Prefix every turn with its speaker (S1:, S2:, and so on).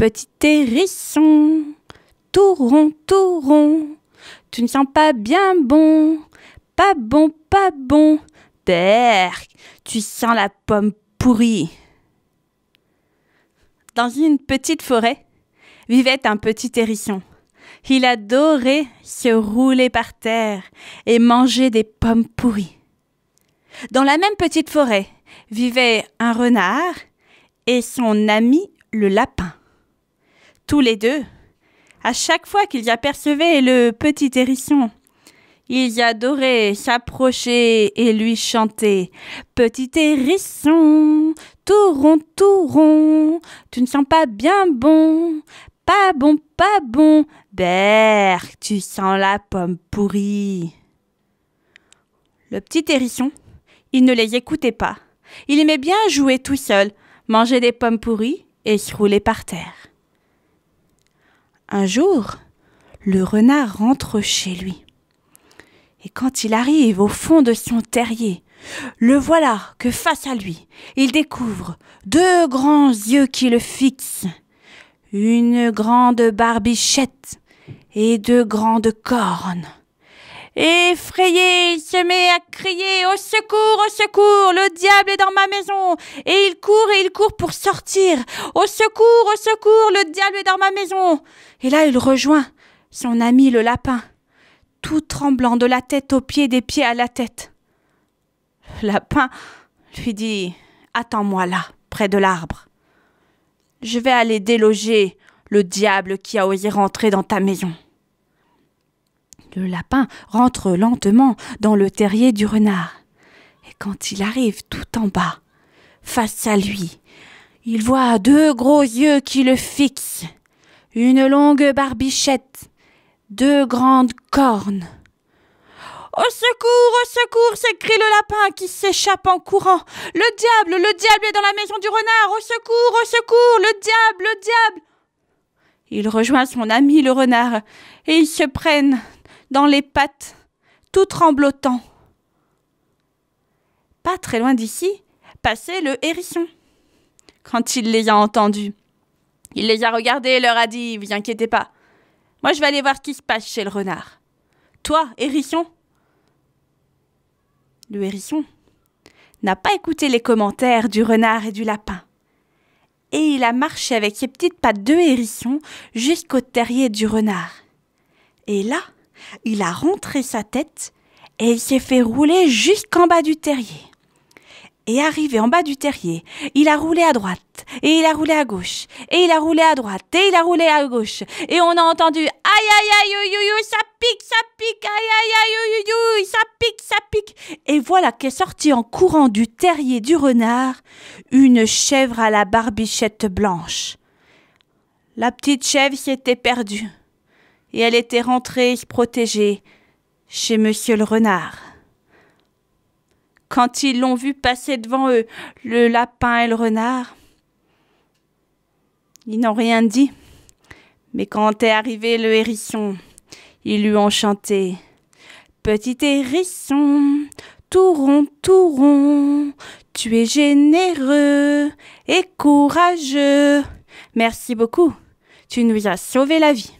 S1: Petit hérisson, tout rond, tout rond, tu ne sens pas bien bon, pas bon, pas bon. Berk, tu sens la pomme pourrie. Dans une petite forêt vivait un petit hérisson. Il adorait se rouler par terre et manger des pommes pourries. Dans la même petite forêt vivait un renard et son ami le lapin tous les deux. À chaque fois qu'ils apercevaient le petit hérisson, ils adoraient s'approcher et lui chanter Petit hérisson, tout rond, tout rond, tu ne sens pas bien bon, pas bon, pas bon, Berk, tu sens la pomme pourrie. Le petit hérisson, il ne les écoutait pas. Il aimait bien jouer tout seul, manger des pommes pourries et se rouler par terre. Un jour, le renard rentre chez lui. Et quand il arrive au fond de son terrier, le voilà que face à lui, il découvre deux grands yeux qui le fixent, une grande barbichette et deux grandes cornes. Effrayé, il se met à crier Au secours, au secours, le diable est dans ma maison Et il court et il court pour sortir Au secours, au secours, le diable est dans ma maison Et là, il rejoint son ami le lapin, tout tremblant de la tête aux pieds, des pieds à la tête. Le lapin lui dit Attends-moi là, près de l'arbre. Je vais aller déloger le diable qui a osé rentrer dans ta maison. Le lapin rentre lentement dans le terrier du renard. Et quand il arrive tout en bas, face à lui, il voit deux gros yeux qui le fixent, une longue barbichette, deux grandes cornes. Au secours, au secours s'écrie le lapin qui s'échappe en courant. Le diable, le diable est dans la maison du renard. Au secours, au secours, le diable, le diable. Il rejoint son ami le renard et ils se prennent dans les pattes, tout tremblotant. Pas très loin d'ici, passait le hérisson. Quand il les a entendus, il les a regardés et leur a dit Vous inquiétez pas, moi je vais aller voir ce qui se passe chez le renard. Toi, hérisson Le hérisson n'a pas écouté les commentaires du renard et du lapin. Et il a marché avec ses petites pattes de hérisson jusqu'au terrier du renard. Et là, il a rentré sa tête et il s'est fait rouler jusqu'en bas du terrier. Et arrivé en bas du terrier, il a roulé à droite, et il a roulé à gauche, et il a roulé à droite, et il a roulé à gauche, et on a entendu Aïe aïe aïe aïe aïe, ça pique, ça pique, aïe aïe aïe aïe aïe, ça pique, ça pique. Et voilà qu'est sorti en courant du terrier du renard une chèvre à la barbichette blanche. La petite chèvre s'était perdue et elle était rentrée protégée chez Monsieur le Renard. Quand ils l'ont vu passer devant eux, le lapin et le renard, ils n'ont rien dit. Mais quand est arrivé le hérisson, ils lui ont chanté Petit hérisson, tout rond, tout rond, tu es généreux et courageux. Merci beaucoup, tu nous as sauvé la vie.